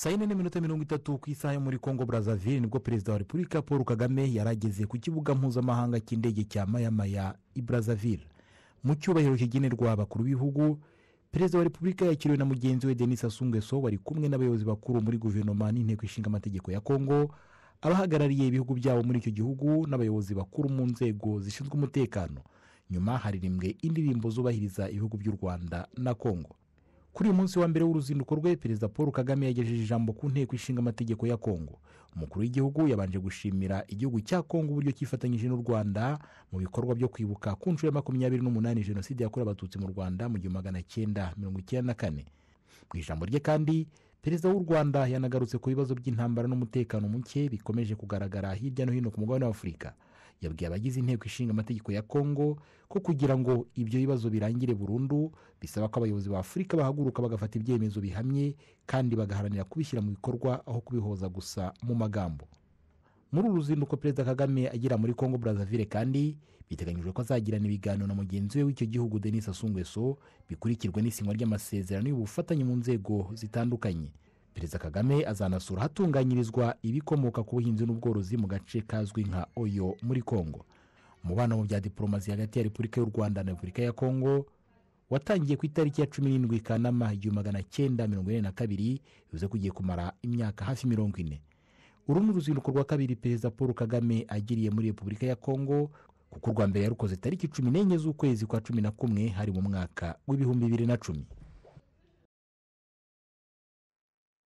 saa yine n'iminota mirongo itatu ku isaha yo muri congo brazzaville nibwo perezida wa repubulika paul kagame yari ageze ku kibuga mpuzamahanga cy'indege cya mayamaya i brazzaville mu cyubahiro kigenerwa abakuru b'ibihugu perezida wa repubulika yakiriwe na mugenzi we denis asungeso wari kumwe n'abayobozi bakuru muri guverinoma n'inteko ishinga amategeko ya congo abahagarariye ibihugu byabo muri icyo gihugu n'abayobozi bakuru mu nzego zishinzwe umutekano nyuma haririmbwe indirimbo zubahiriza ibihugu by'u rwanda na congo kuri uyu munsi wa mbere w'uruzinduko rwe perezida paul kagame yagejeje ijambo ku nteko ishinga amategeko ya kongo umukuru w'igihugu yabanje gushimira igihugu cya kongo uburyo cyifatanyije n'u rwanda mu bikorwa byo kwibuka ku nshuro ya makumyabiri n'umunani jenoside yakorewe abatutsi mu rwanda mu gihumbi magana cyenda mirongo icyenda na kane mu ijambo rye kandi perezida w'u rwanda yanagarutse ku bibazo by'intambara n'umutekano muke bikomeje kugaragara hirya no hino ku mugabane w’Afurika. yabwiye abagize inteko ishinga amategeko ya kongo ko kugira ngo ibyo bibazo birangire burundu bisaba ko abayobozi ba afurika bahaguruka bagafata ibyemezo bihamye kandi bagaharanira kubishyira mu bikorwa aho kubihoza gusa mu magambo muri uru ruzinduko perezida kagame agera muri kongo Brazzaville kandi biteganyijwe ko azagirana ibiganiro na mugenzi we w'icyo gihugu denise asungweso bikurikirwa n'isinywa ry'amasezerano y'ubufatanye mu nzego zitandukanye perezida kagame azanasura ahatunganyirizwa ibikomoka ku buhinzi n'ubworozi mu gace kazwi nka oyo muri congo umubano mu bya diporomasi hagati ya repubulika y'u rwanda na repubulika ya congo watangiye ku itariki ya cumi n'indwi kanama igihumbi magana cyenda mirongo ine na kabiri bivuze ko ugiye kumara imyaka hafi mirongo ine uru ni uruzinduko rwa kabiri perezida paul kagame agiriye muri repubulika ya congo kuko urwa mbere yarukoze tariki cumi n'enye z'ukwezi kwa cumi na kumwe hari mu mwaka w'ibihumbi bibiri na cumi